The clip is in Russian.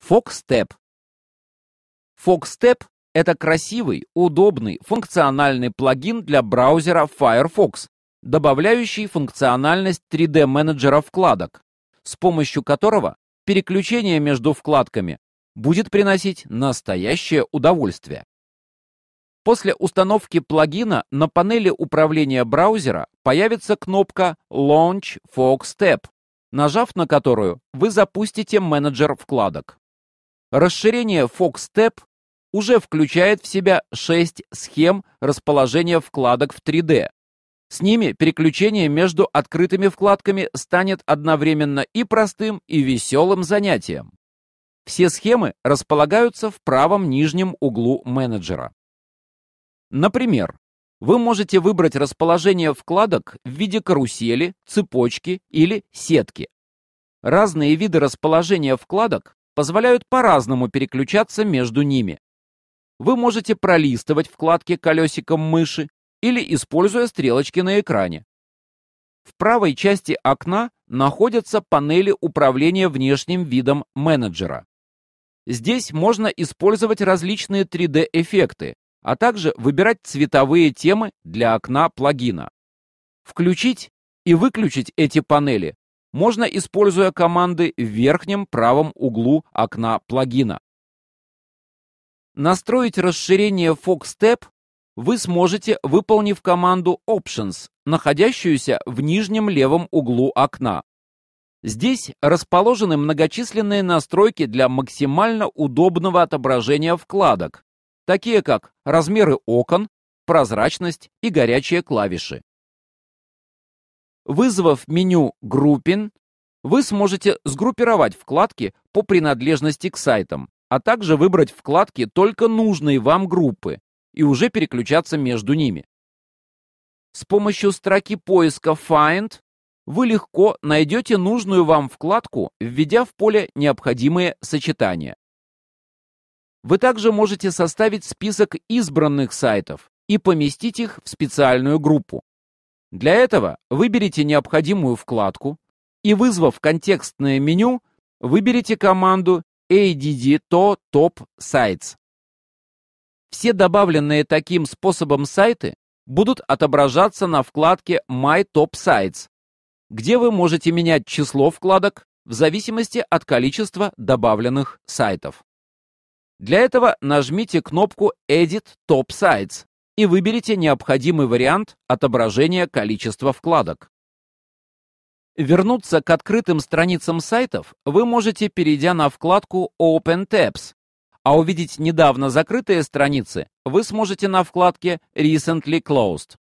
Фокстеп. Фокстеп – это красивый, удобный, функциональный плагин для браузера Firefox, добавляющий функциональность 3D-менеджера вкладок, с помощью которого переключение между вкладками будет приносить настоящее удовольствие. После установки плагина на панели управления браузера появится кнопка Launch Foxtep, нажав на которую вы запустите менеджер вкладок. Расширение FoxTab уже включает в себя 6 схем расположения вкладок в 3D. С ними переключение между открытыми вкладками станет одновременно и простым, и веселым занятием. Все схемы располагаются в правом нижнем углу менеджера. Например, вы можете выбрать расположение вкладок в виде карусели, цепочки или сетки. Разные виды расположения вкладок позволяют по-разному переключаться между ними. Вы можете пролистывать вкладки колесиком мыши или используя стрелочки на экране. В правой части окна находятся панели управления внешним видом менеджера. Здесь можно использовать различные 3D-эффекты, а также выбирать цветовые темы для окна плагина. Включить и выключить эти панели можно, используя команды в верхнем правом углу окна плагина. Настроить расширение FoxTab вы сможете, выполнив команду Options, находящуюся в нижнем левом углу окна. Здесь расположены многочисленные настройки для максимально удобного отображения вкладок, такие как размеры окон, прозрачность и горячие клавиши. Вызвав меню «Группин», вы сможете сгруппировать вкладки по принадлежности к сайтам, а также выбрать вкладки только нужной вам группы и уже переключаться между ними. С помощью строки поиска «Find» вы легко найдете нужную вам вкладку, введя в поле необходимые сочетания. Вы также можете составить список избранных сайтов и поместить их в специальную группу. Для этого выберите необходимую вкладку и, вызвав контекстное меню, выберите команду ADD-to Top Sites. Все добавленные таким способом сайты будут отображаться на вкладке My Top Sites, где вы можете менять число вкладок в зависимости от количества добавленных сайтов. Для этого нажмите кнопку Edit Top Sites и выберите необходимый вариант отображения количества вкладок. Вернуться к открытым страницам сайтов вы можете, перейдя на вкладку Open Tabs, а увидеть недавно закрытые страницы вы сможете на вкладке Recently Closed.